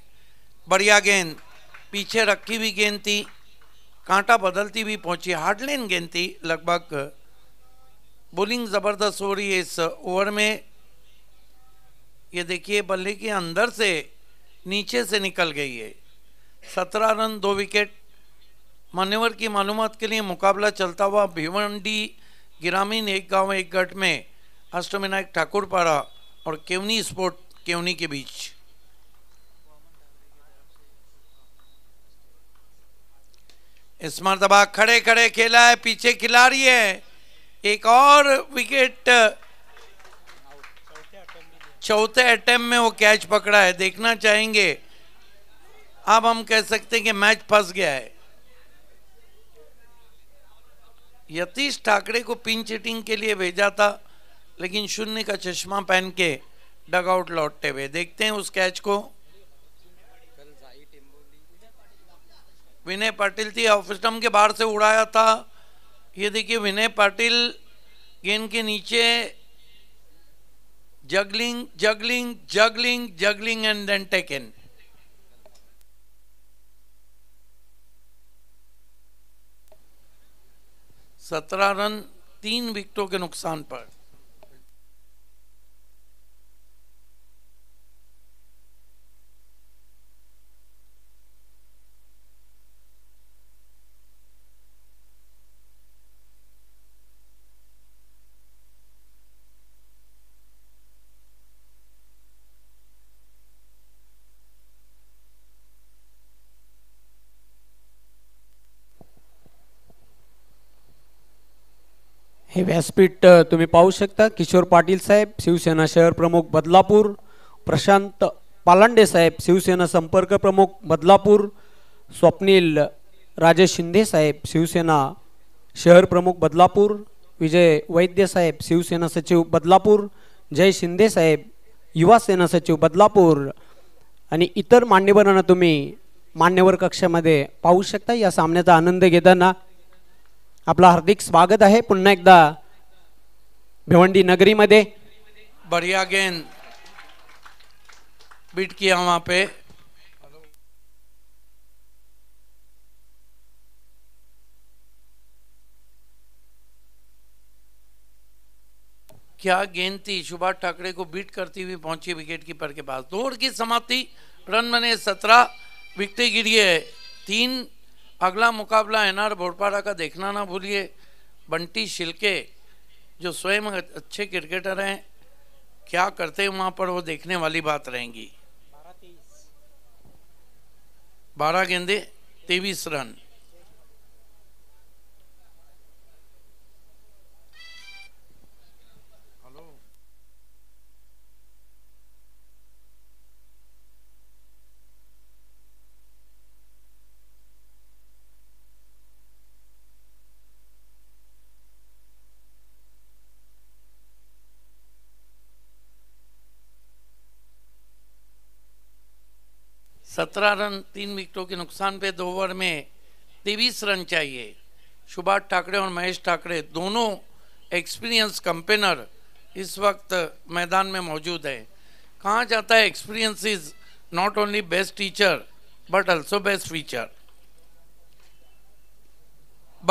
बढ़िया गेंद पीछे रखी हुई गेंद थी कांटा बदलती भी पहुंची हार्डलेन गेंद थी लगभग बोलिंग ज़बरदस्त हो रही है इस ओवर में ये देखिए बल्ले के अंदर से नीचे से निकल गई है सत्रह रन दो विकेट मान्यवर की मालूम के लिए मुकाबला चलता हुआ भिवंडी ग्रामीण एक गांव एक गट में अष्टविनायक ठाकुरपाड़ा और केवनी स्पोर्ट केवनी के बीच इस मरतबा खड़े खड़े खेला है पीछे खिलाड़ी है एक और विकेट चौथे अटेम्प में वो कैच पकड़ा है देखना चाहेंगे अब हम कह सकते हैं कि मैच फंस गया है यतीश ठाकरे को पिन चिटिंग के लिए भेजा था लेकिन शून्य का चश्मा पहन के डगआउट लौटते हुए देखते हैं उस कैच को विनय पाटिल थी ऑफ स्टम के बाहर से उड़ाया था ये देखिए विनय पाटिल गेंद के नीचे juggling juggling juggling juggling and then taken सत्रह रन तीन विकेटों के नुकसान पर हे व्यासपीठ तुम्ही पाहू शकता किशोर पाटील साहेब शिवसेना शहर प्रमुख बदलापूर प्रशांत पालांडे साहेब शिवसेना संपर्क प्रमुख बदलापूर स्वप्नील राजेश शिंदे साहेब शिवसेना शहर प्रमुख बदलापूर विजय वैद्य साहेब शिवसेना सचिव बदलापूर जय शिंदे साहेब युवा सेना सचिव बदलापूर आणि इतर मान्यवरांना तुम्ही मान्यवर कक्षामध्ये पाहू शकता या सामन्याचा आनंद घेताना आपला हार्दिक स्वागत है पुनः एकदा भिवंडी मध्य बढ़िया गेन बीट किया वहां पे क्या गेंद थी सुभाष ठाकरे को बीट करती हुई पहुंची विकेट कीपर के पास दौड़ की समाप्ति रन बने सत्रह विकटे गिरी है तीन अगला मुकाबला एन आर भोड़पाड़ा का देखना ना भूलिए बंटी शिल्के जो स्वयं अच्छे क्रिकेटर हैं क्या करते हैं वहाँ पर वो देखने वाली बात रहेंगी बारह गेंदे तेईस रन सत्रह रन तीन विकेटों के नुकसान पे दो ओवर में तेईस रन चाहिए सुभाष ठाकरे और महेश ठाकरे दोनों एक्सपीरियंस कंपेनर इस वक्त मैदान में मौजूद हैं कहा जाता है experience is not only best teacher but also best feature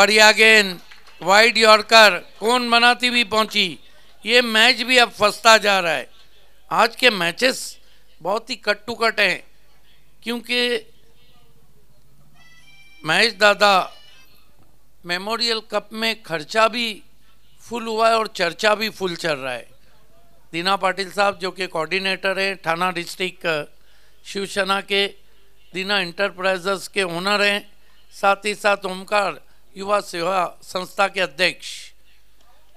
बढ़िया गेंद वाइड यॉर्कर कौन बनाती हुई पहुंची ये मैच भी अब फंसता जा रहा है आज के मैचेस बहुत ही कट टू कट हैं क्योंकि महेश दादा मेमोरियल कप में खर्चा भी फुल हुआ है और चर्चा भी फुल चल रहा है दीना पाटिल साहब जो कि कोऑर्डिनेटर हैं थाना डिस्ट्रिक्ट शिवसेना के दीना इंटरप्राइजेस के ओनर हैं साथ ही साथ ओमकार युवा सेवा संस्था के अध्यक्ष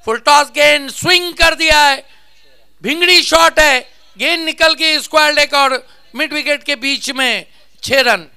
फुलटॉस गेंद स्विंग कर दिया है भिंगड़ी शॉट है गेंद निकल गई स्क्वायर लेकर मिड विकेट के बीच में छह रन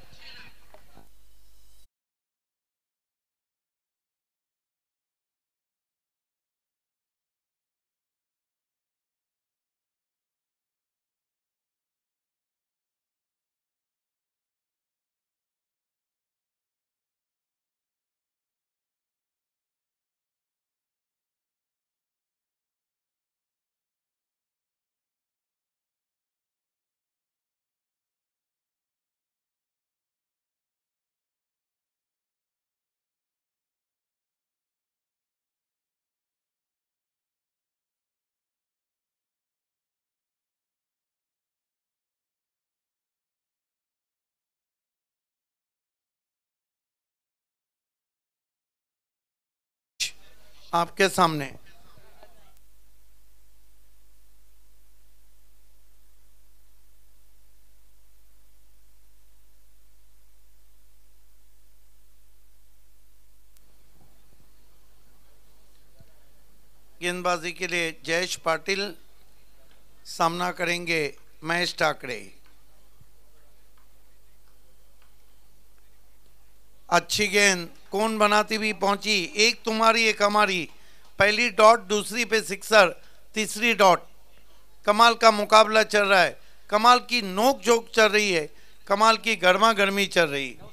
आपके सामने गेंदबाजी के लिए जयेश पाटिल सामना करेंगे महेश ठाकरे अच्छी गेंद कौन बनाती भी पहुंची एक तुम्हारी एक हमारी पहली डॉट दूसरी पे सिक्सर तीसरी डॉट कमाल का मुकाबला चल रहा है कमाल की नोक झोंक चल रही है कमाल की गर्मा गर्मी चल रही है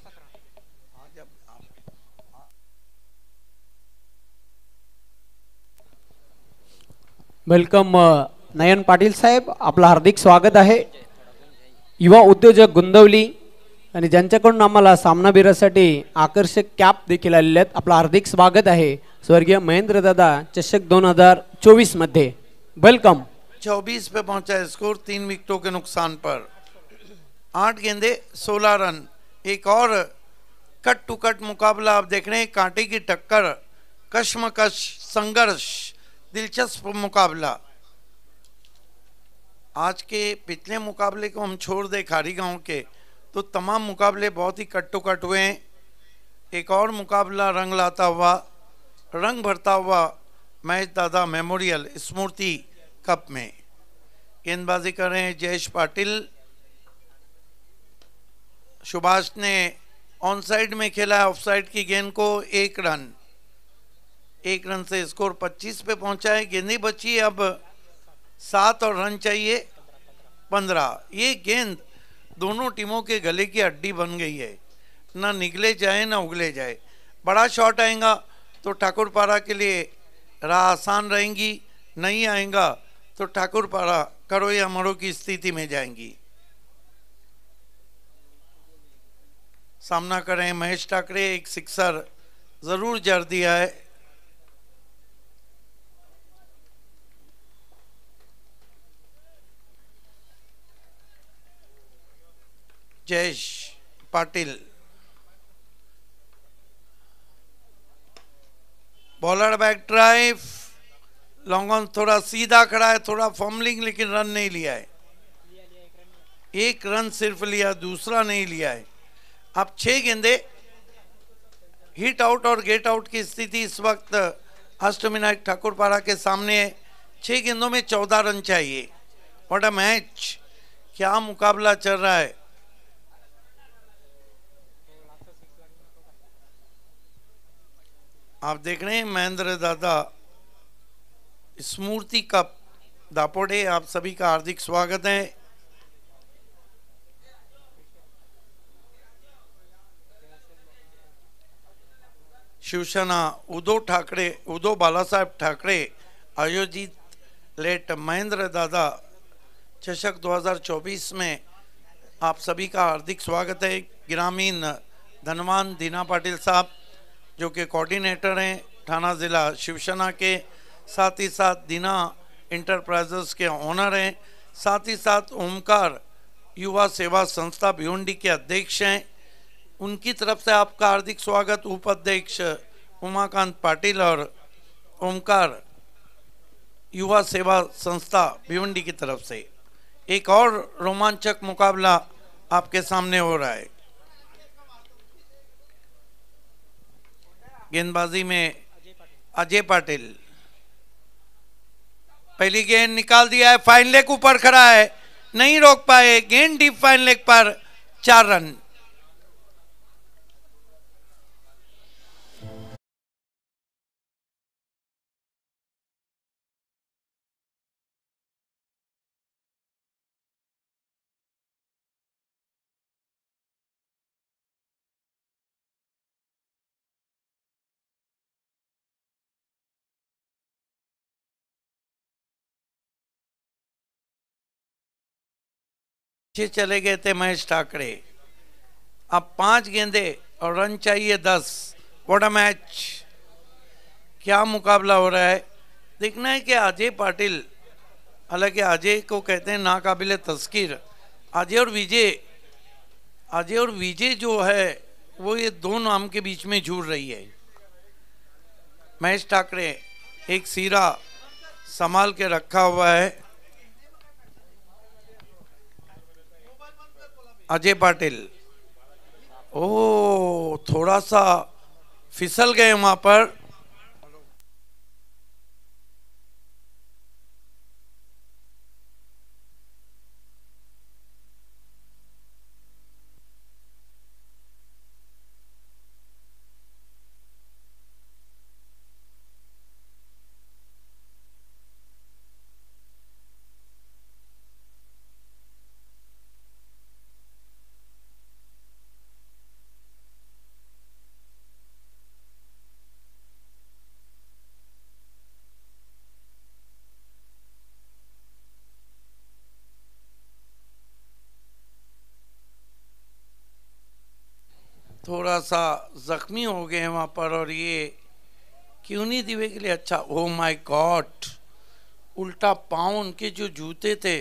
वेलकम नयन पाटिल साहब आपलं हार्दिक स्वागत है युवा उद्योजक गुंदवली आणि ज्यांच्याकडून आम्हाला सामनावीरासाठी आकर्षक कॅप देखील आलेले आहेत आपलं हार्दिक स्वागत आहे स्वर्गीय महेंद्र दादा चषक दोन हजार चौबीस मध्ये वेलकम चौबीस पे पहुंचा है स्कोर तीन विकेटों के नुकसान पर आठ गेंदे सोलह रन एक और कट टू कट मुकाबला आप देख रहे हैं कांटे की टक्कर कश्मकश संघर्ष दिलचस्प मुकाबला आज के पिछले मुकाबले को हम छोड़ दे खारी गांव के तो तमाम मुकाबले बहुत ही टू कट हुए हैं एक और मुकाबला रंग लाता हुआ रंग भरता हुआ महेश दादा मेमोरियल स्मृति कप में गेंदबाजी कर रहे हैं जयेश पाटिल सुभाष ने ऑन साइड में खेला है ऑफ साइड की गेंद को एक रन एक रन से स्कोर 25 पे पहुंचा है गेंद बची अब सात और रन चाहिए पंद्रह ये गेंद दोनों टीमों के गले की हड्डी बन गई है ना निकले जाए ना उगले जाए बड़ा शॉट आएगा तो ठाकुरपारा के लिए राह आसान रहेंगी नहीं आएगा तो ठाकुरपारा करो या मरो की स्थिति में जाएंगी सामना करें महेश ठाकरे एक सिक्सर ज़रूर जर दिया है Jayesh Patil bowler back drive long on थोड़ा सीधा खड़ा है थोड़ा फॉर्मलिंग लेकिन रन नहीं लिया है एक रन सिर्फ लिया दूसरा नहीं लिया है अब छह गेंदे हिट आउट और गेट आउट की स्थिति इस वक्त ठाकुर ठाकुरपाड़ा के सामने है छह गेंदों में चौदह रन चाहिए वॉट अ मैच क्या मुकाबला चल रहा है आप देख रहे हैं महेंद्र दादा स्मूर्ति का दापोडे आप सभी का हार्दिक स्वागत है शिवसेना उदो ठाकरे बाला साहेब ठाकरे आयोजित लेट महेंद्र दादा चषक 2024 में आप सभी का हार्दिक स्वागत है ग्रामीण धनवान दीना पाटिल साहब जो कि कोऑर्डिनेटर हैं थाना ज़िला शिवसेना के साथ ही साथ दीना इंटरप्राइजेस के ऑनर हैं साथ ही साथ ओमकार युवा सेवा संस्था भिवंडी के अध्यक्ष हैं उनकी तरफ से आपका हार्दिक स्वागत उपाध्यक्ष उमाकांत पाटिल और ओमकार युवा सेवा संस्था भिवंडी की तरफ से एक और रोमांचक मुकाबला आपके सामने हो रहा है गेंदबाजी में अजय पाटिल पहली गेंद निकाल दिया है फाइन लेग ऊपर खड़ा है नहीं रोक पाए गेंद डीप फाइन लेग पर चार रन पीछे चले गए थे महेश ठाकरे अब पांच गेंदे और रन चाहिए दस अ मैच क्या मुकाबला हो रहा है देखना है कि अजय पाटिल हालांकि अजय को कहते हैं नाकाबिल तस्कीर अजय और विजय अजय और विजय जो है वो ये दो नाम के बीच में झूल रही है महेश ठाकरे एक सिरा संभाल के रखा हुआ है अजय पाटिल ओ थोड़ा सा फिसल गए वहाँ पर थोड़ा सा ज़ख्मी हो गए हैं वहाँ पर और ये क्यों नहीं दिवे के लिए अच्छा ओ माय गॉड उल्टा पाँव उनके जो जूते थे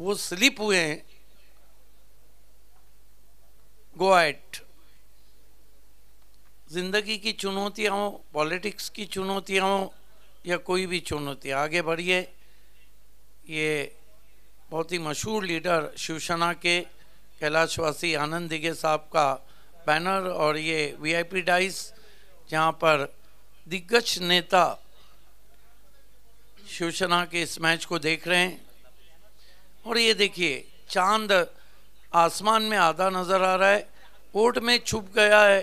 वो स्लिप हुए हैं गो एट जिंदगी की चुनौतियाँ हों पॉलिटिक्स की चुनौतियाँ हों या कोई भी चुनौती आगे बढ़िए ये बहुत ही मशहूर लीडर शिवसेना के कैलाशवासी आनंद दिगे साहब का बैनर और ये वीआईपी डाइस जहाँ पर दिग्गज नेता शिवसेना के इस मैच को देख रहे हैं और ये देखिए चांद आसमान में आधा नज़र आ रहा है कोर्ट में छुप गया है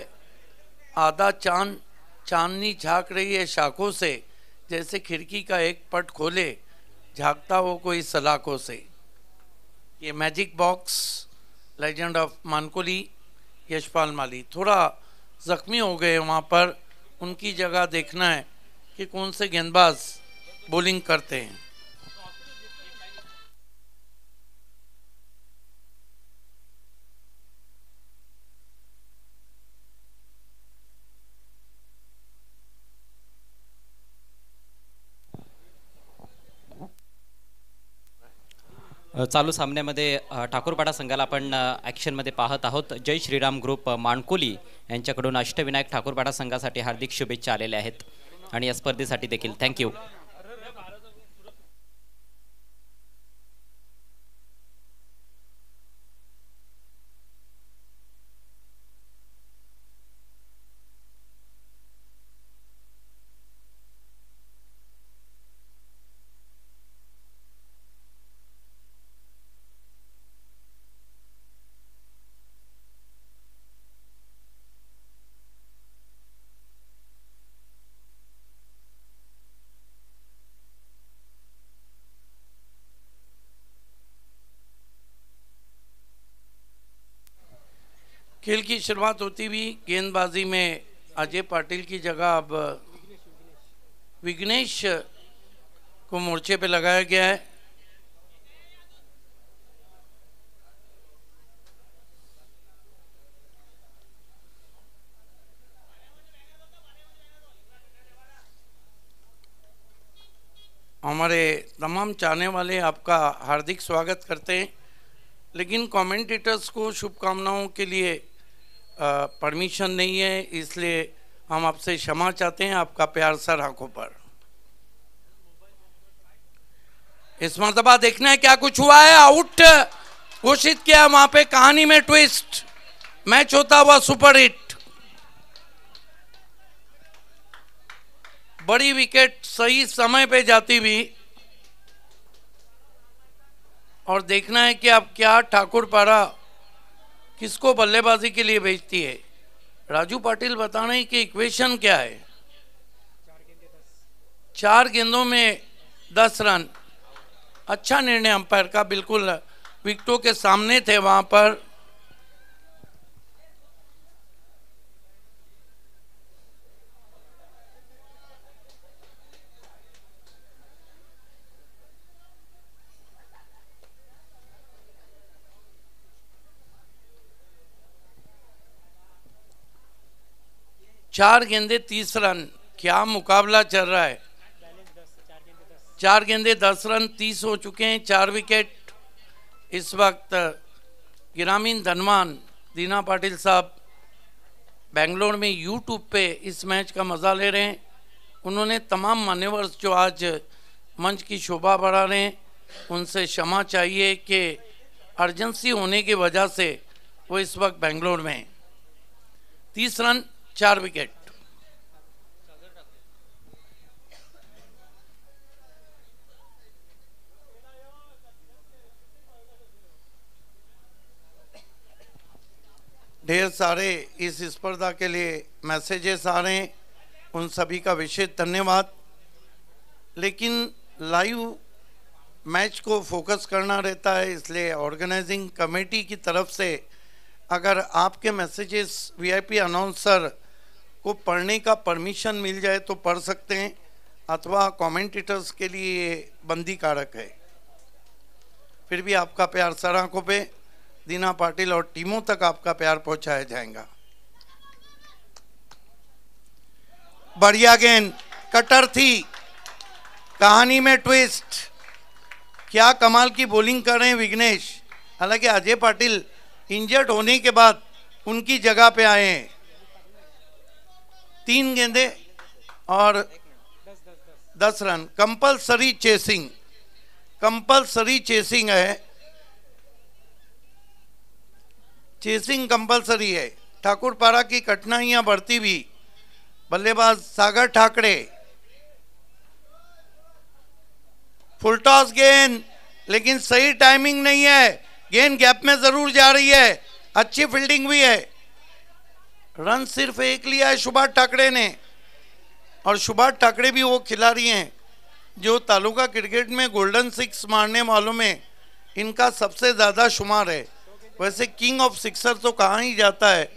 आधा चांद चांदनी झांक रही है शाखों से जैसे खिड़की का एक पट खोले झांकता हो कोई सलाखों से ये magic box legend of Mankoli Yashpal Mali थोड़ा ज़ख्मी हो गए वहाँ पर उनकी जगह देखना है कि कौन से गेंदबाज बॉलिंग करते हैं चालू सामन्यामध्ये ठाकूरपाडा संघाला आपण ॲक्शनमध्ये पाहत आहोत जय श्रीराम ग्रुप माणकोली यांच्याकडून अष्टविनायक ठाकूरपाडा संघासाठी हार्दिक शुभेच्छा आलेल्या आहेत आणि या स्पर्धेसाठी देखील थँक्यू खेल की शुरुआत होती हुई गेंदबाजी में अजय पाटिल की जगह अब विघ्नेश को मोर्चे पे लगाया गया है हमारे तमाम चाहने वाले आपका हार्दिक स्वागत करते हैं लेकिन कमेंटेटर्स को शुभकामनाओं के लिए परमिशन नहीं है इसलिए हम आपसे क्षमा चाहते हैं आपका प्यार सर आंखों पर इस मरतबा देखना है क्या कुछ हुआ है आउट घोषित किया वहां पे कहानी में ट्विस्ट मैच होता हुआ सुपर हिट बड़ी विकेट सही समय पे जाती भी और देखना है कि अब क्या ठाकुर पारा किसको बल्लेबाजी के लिए भेजती है राजू पाटिल बता रहे कि इक्वेशन क्या है चार गेंदों में दस रन अच्छा निर्णय अंपायर का बिल्कुल विकटों के सामने थे वहां पर चार गेंदे तीस रन क्या मुकाबला चल रहा है चार गेंदे दस रन तीस हो चुके हैं चार विकेट इस वक्त ग्रामीण धनवान दीना पाटिल साहब बेंगलोर में यूट्यूब पे इस मैच का मज़ा ले रहे हैं उन्होंने तमाम मान्यवर्स जो आज मंच की शोभा बढ़ा रहे हैं उनसे क्षमा चाहिए कि अर्जेंसी होने की वजह से वो इस वक्त बेंगलोर में तीस रन चार विकेट ढेर सारे इस स्पर्धा के लिए मैसेजेस आ रहे हैं उन सभी का विशेष धन्यवाद लेकिन लाइव मैच को फोकस करना रहता है इसलिए ऑर्गेनाइजिंग कमेटी की तरफ से अगर आपके मैसेजेस वीआईपी अनाउंसर को पढ़ने का परमिशन मिल जाए तो पढ़ सकते हैं अथवा कमेंटेटर्स के लिए बंदी कारक है फिर भी आपका प्यार सर आंखों पे दीना पाटिल और टीमों तक आपका प्यार पहुंचाया जाएगा बढ़िया गेंद कटर थी कहानी में ट्विस्ट क्या कमाल की बॉलिंग कर रहे हैं विघ्नेश हालांकि अजय पाटिल इंजर्ड होने के बाद उनकी जगह पे आए हैं तीन गेंदे और दस run compulsory chasing compulsory chasing है चेसिंग कंपलसरी है ठाकुर पारा की कठिनाइयां बढ़ती भी बल्लेबाज सागर ठाकरे फुल टॉस गेंद लेकिन सही टाइमिंग नहीं है गेंद गैप में जरूर जा रही है अच्छी फील्डिंग भी है रन सिर्फ एक लिया है सुभाष ठाकरे ने और सुभाष ठाकरे भी वो खिलाड़ी हैं जो तालुका क्रिकेट में गोल्डन सिक्स मारने वालों में इनका सबसे ज़्यादा शुमार है वैसे किंग ऑफ सिक्सर तो कहाँ ही जाता है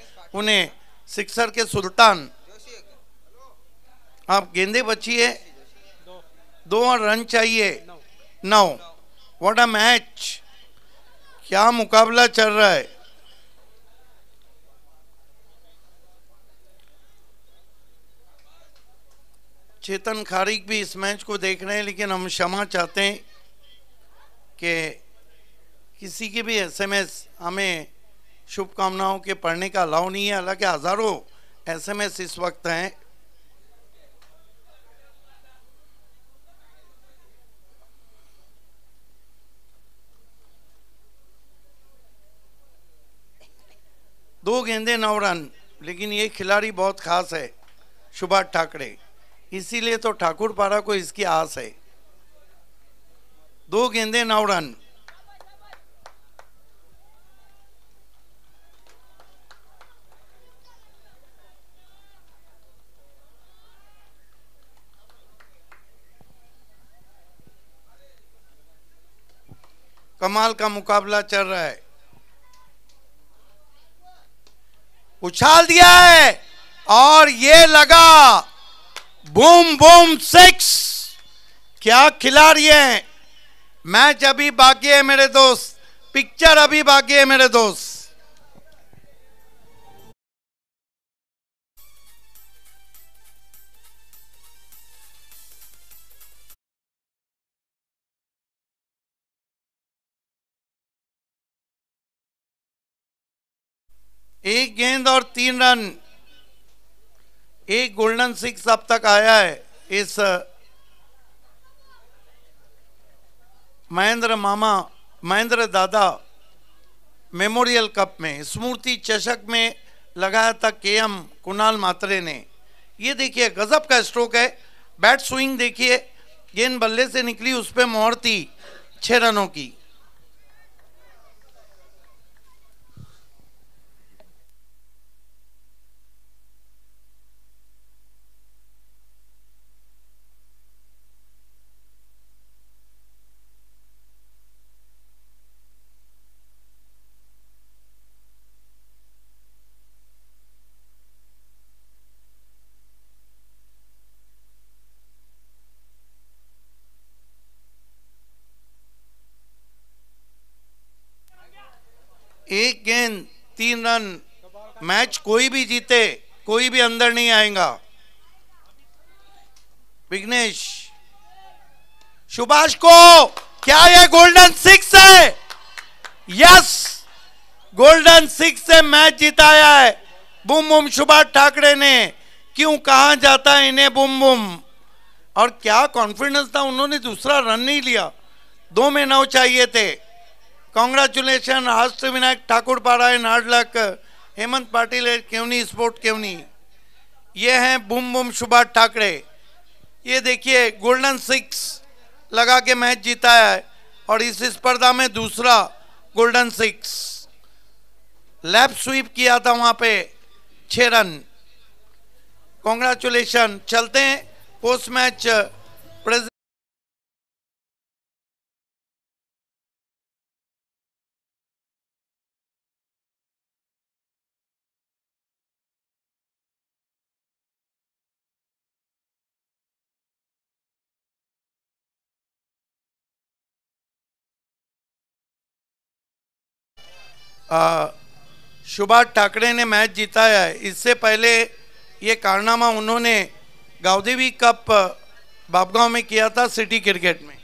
उन्हें सिक्सर के सुल्तान आप गेंदे बची है दो और रन चाहिए नौ व्हाट अ मैच क्या मुकाबला चल रहा है चेतन खारिक भी इस मैच को देख रहे हैं लेकिन हम क्षमा चाहते हैं कि किसी की भी एसएमएस हमें शुभकामनाओं के पढ़ने का अलाव नहीं है हालांकि हज़ारों एसएमएस इस वक्त हैं दो गेंदे नौ रन लेकिन ये खिलाड़ी बहुत खास है सुभाष ठाकरे इसीलिए तो ठाकुर पारा को इसकी आस है दो गेंदे नौ रन कमाल का मुकाबला चल रहा है उछाल दिया है और ये लगा बूम बूम सिक्स क्या खिलाड़ी है मैच अभी बाकी है मेरे दोस्त पिक्चर अभी बाकी है मेरे दोस्त एक गेंद और तीन रन एक गोल्डन सिक्स अब तक आया है इस महेंद्र मामा महेंद्र दादा मेमोरियल कप में स्मृति चषक में लगाया था के एम कुणाल मात्रे ने ये देखिए गजब का स्ट्रोक है बैट स्विंग देखिए गेंद बल्ले से निकली उस पर मोहर थी छः रनों की एक गेंद तीन रन मैच कोई भी जीते कोई भी अंदर नहीं आएगा विघ्नेश सुभाष को क्या यह गोल्डन सिक्स है यस गोल्डन सिक्स से मैच जिताया है बुम बुम सुभाष ठाकरे ने क्यों कहा जाता है इन्हें बुम बुम और क्या कॉन्फिडेंस था उन्होंने दूसरा रन नहीं लिया दो में नौ चाहिए थे congratulation Hastvinayak Thakurpada and hard luck Hemant Patil at Kevni sport Kevni ये हैं बुम बुम सुभाष ठाकरे ये देखिए गोल्डन सिक्स लगा के मैच जीता है और इस स्पर्धा में दूसरा गोल्डन सिक्स लैप स्वीप किया था वहाँ पे छः रन कॉन्ग्रेचुलेशन चलते हैं पोस्ट मैच सुभाष ठाकरे ने मैच जिताया है इससे पहले ये कारनामा उन्होंने गाउदेवी कप बाबगांव में किया था सिटी क्रिकेट में